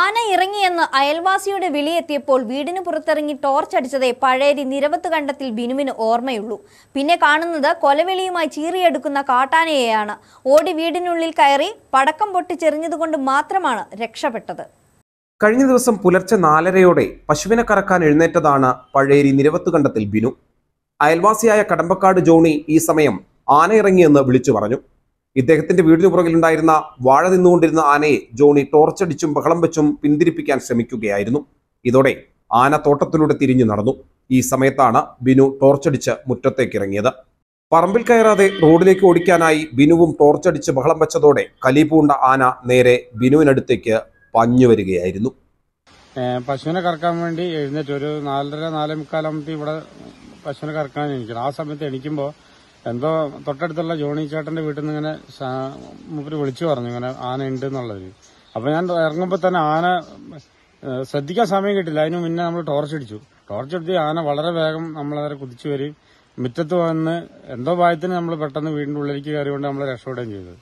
ആന ഇറങ്ങിയെന്ന് അയൽവാസിയുടെ വിളിയെത്തിയപ്പോൾ വീടിന് പുറത്തിറങ്ങി ടോർച്ച് അടിച്ചതേ പഴയരി നിരവത്ത് കണ്ടത്തിൽ ബിനുവിന് ഓർമ്മയുള്ളൂ പിന്നെ കാണുന്നത് കൊലവെളിയുമായി ചീറിയെടുക്കുന്ന കാട്ടാനയെയാണ് ഓടി വീടിനുള്ളിൽ കയറി പടക്കം പൊട്ടിച്ചെറിഞ്ഞതുകൊണ്ട് മാത്രമാണ് രക്ഷപ്പെട്ടത് കഴിഞ്ഞ ദിവസം പുലർച്ചെ നാലരയോടെ പശുവിനെ കറക്കാൻ എഴുന്നേറ്റതാണ് പഴയരി നിരവത്ത് കണ്ടത്തിൽ ബിനു അയൽവാസിയായ കടമ്പക്കാട് ജോണി ഈ സമയം ആന ഇറങ്ങിയെന്ന് വിളിച്ചു പറഞ്ഞു ഇദ്ദേഹത്തിന്റെ വീടിനു പുറകിലുണ്ടായിരുന്ന വാഴ നിന്നുകൊണ്ടിരുന്ന ആനയെ ജോണി ടോർച്ചടിച്ചും ബഹളം വെച്ചും പിന്തിരിപ്പിക്കാൻ ശ്രമിക്കുകയായിരുന്നു ഇതോടെ ആന തോട്ടത്തിലൂടെ തിരിഞ്ഞു നടന്നു ഈ സമയത്താണ് ബിനു ടോർച്ചടിച്ച് മുറ്റത്തേക്ക് ഇറങ്ങിയത് പറമ്പിൽ കയറാതെ റോഡിലേക്ക് ഓടിക്കാനായി ബിനുവും ടോർച്ചടിച്ച് ബഹളം വെച്ചതോടെ കലിപൂണ്ട ആന നേരെ ബിനുവിനടുത്തേക്ക് പഞ്ഞു വരികയായിരുന്നു പശുവിനെ കറക്കാൻ വേണ്ടി എഴുന്നേറ്റ് ഒരു നാലര നാലേ മുക്കാലാകുമ്പത്തി ഇവിടെ പശുവിനെ കറക്കാൻ എനിക്കണം ആ സമയത്ത് എണിക്കുമ്പോൾ എന്തോ തൊട്ടടുത്തുള്ള ജോണി ചേട്ടന്റെ വീട്ടിൽ നിന്ന് ഇങ്ങനെ മുപ്പര് വിളിച്ചു പറഞ്ഞു ഇങ്ങനെ ആന ഉണ്ട് എന്നുള്ളത് അപ്പൊ ഞാൻ ഇറങ്ങുമ്പോ തന്നെ ആന ശ്രദ്ധിക്കാൻ സമയം കിട്ടില്ല അതിനു മുന്നേ നമ്മൾ ടോർച്ച് അടിച്ചു ടോർച്ച് അടിച്ച് ആന വളരെ വേഗം നമ്മളവരെ കുതിച്ചു വരും മുറ്റത്ത് വന്ന് എന്തോ ഭാഗത്തിന് നമ്മൾ പെട്ടെന്ന് വീടിന്റെ ഉള്ളിലേക്ക് കൊണ്ട് നമ്മൾ രക്ഷപ്പെടുകയും ചെയ്തത്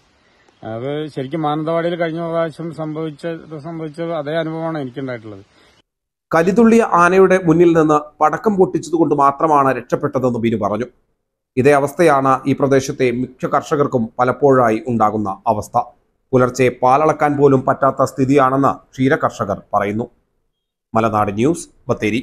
അത് ശരിക്കും മാനന്തവാടിയിൽ കഴിഞ്ഞ പ്രാവശ്യം സംഭവിച്ച സംഭവിച്ച അതേ അനുഭവമാണ് എനിക്കുണ്ടായിട്ടുള്ളത് കലിതുള്ളിയ ആനയുടെ മുന്നിൽ നിന്ന് പടക്കം പൊട്ടിച്ചതുകൊണ്ട് മാത്രമാണ് രക്ഷപ്പെട്ടതെന്ന് ബിനു പറഞ്ഞു ഇതേ അവസ്ഥയാണ് ഈ പ്രദേശത്തെ മിക്ക കർഷകർക്കും പലപ്പോഴായി ഉണ്ടാകുന്ന അവസ്ഥ പുലർച്ചെ പാലളക്കാൻ പോലും പറ്റാത്ത സ്ഥിതിയാണെന്ന് ക്ഷീരകർഷകർ പറയുന്നു മലനാട് ന്യൂസ് ബത്തേരി